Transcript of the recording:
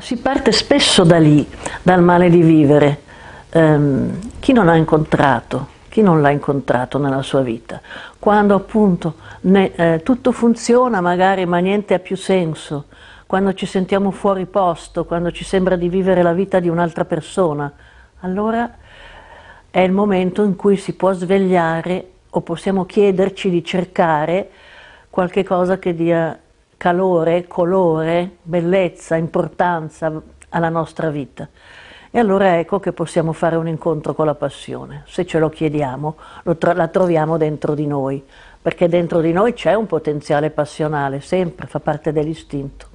Si parte spesso da lì, dal male di vivere. Um, chi non ha incontrato, chi non l'ha incontrato nella sua vita? Quando appunto ne, eh, tutto funziona magari ma niente ha più senso, quando ci sentiamo fuori posto, quando ci sembra di vivere la vita di un'altra persona, allora è il momento in cui si può svegliare o possiamo chiederci di cercare qualche cosa che dia calore, colore, bellezza, importanza alla nostra vita. E allora ecco che possiamo fare un incontro con la passione. Se ce lo chiediamo, lo tro la troviamo dentro di noi, perché dentro di noi c'è un potenziale passionale, sempre, fa parte dell'istinto.